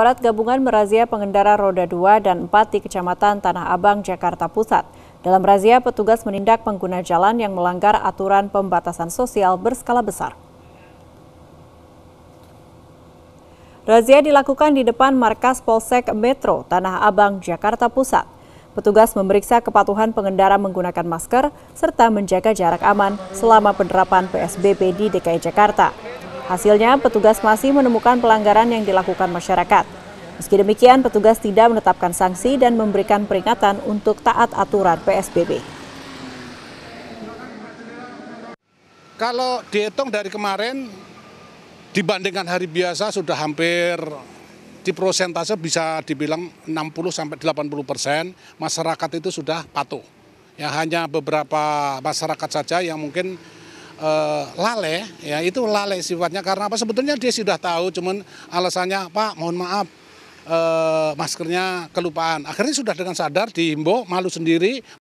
Aparat gabungan merazia pengendara roda 2 dan 4 di Kecamatan Tanah Abang, Jakarta Pusat. Dalam razia, petugas menindak pengguna jalan yang melanggar aturan pembatasan sosial berskala besar. Razia dilakukan di depan markas Polsek Metro, Tanah Abang, Jakarta Pusat. Petugas memeriksa kepatuhan pengendara menggunakan masker serta menjaga jarak aman selama penerapan PSBB di DKI Jakarta. Hasilnya, petugas masih menemukan pelanggaran yang dilakukan masyarakat. Meski demikian, petugas tidak menetapkan sanksi dan memberikan peringatan untuk taat aturan PSBB. Kalau dihitung dari kemarin, dibandingkan hari biasa sudah hampir di prosentase bisa dibilang 60 sampai 80 persen masyarakat itu sudah patuh. Ya hanya beberapa masyarakat saja yang mungkin e, lale ya itu lale sifatnya karena apa sebetulnya dia sudah tahu cuman alasannya Pak mohon maaf e, maskernya kelupaan akhirnya sudah dengan sadar dihimbau malu sendiri